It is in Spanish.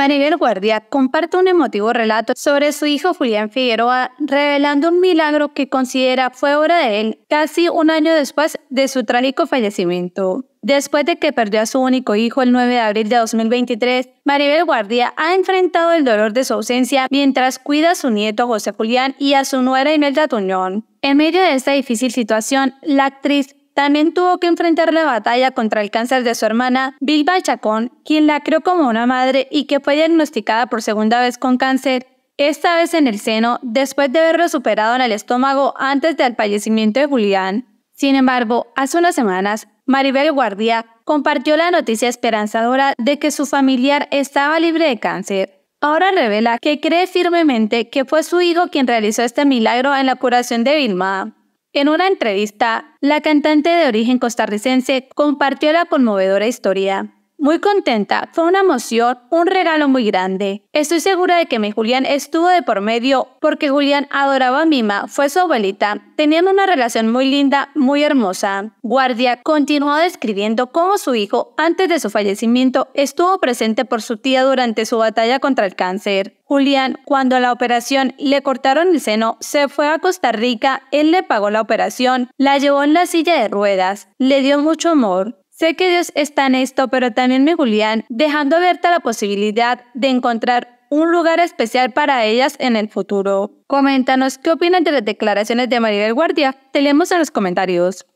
Maribel Guardia comparte un emotivo relato sobre su hijo Julián Figueroa, revelando un milagro que considera fue obra de él casi un año después de su trágico fallecimiento. Después de que perdió a su único hijo el 9 de abril de 2023, Maribel Guardia ha enfrentado el dolor de su ausencia mientras cuida a su nieto José Julián y a su nuera Imelda Tuñón. En medio de esta difícil situación, la actriz también tuvo que enfrentar la batalla contra el cáncer de su hermana, Vilma Chacón, quien la creó como una madre y que fue diagnosticada por segunda vez con cáncer, esta vez en el seno, después de haberlo superado en el estómago antes del fallecimiento de Julián. Sin embargo, hace unas semanas, Maribel Guardia compartió la noticia esperanzadora de que su familiar estaba libre de cáncer. Ahora revela que cree firmemente que fue su hijo quien realizó este milagro en la curación de Vilma. En una entrevista, la cantante de origen costarricense compartió la conmovedora historia muy contenta, fue una emoción, un regalo muy grande. Estoy segura de que mi Julián estuvo de por medio porque Julián adoraba a Mima, fue su abuelita, tenían una relación muy linda, muy hermosa. Guardia continuó describiendo cómo su hijo, antes de su fallecimiento, estuvo presente por su tía durante su batalla contra el cáncer. Julián, cuando a la operación le cortaron el seno, se fue a Costa Rica, él le pagó la operación, la llevó en la silla de ruedas, le dio mucho amor, Sé que Dios están en esto, pero también me Julián, dejando abierta la posibilidad de encontrar un lugar especial para ellas en el futuro. Coméntanos qué opinan de las declaraciones de María del Guardia. Te leemos en los comentarios.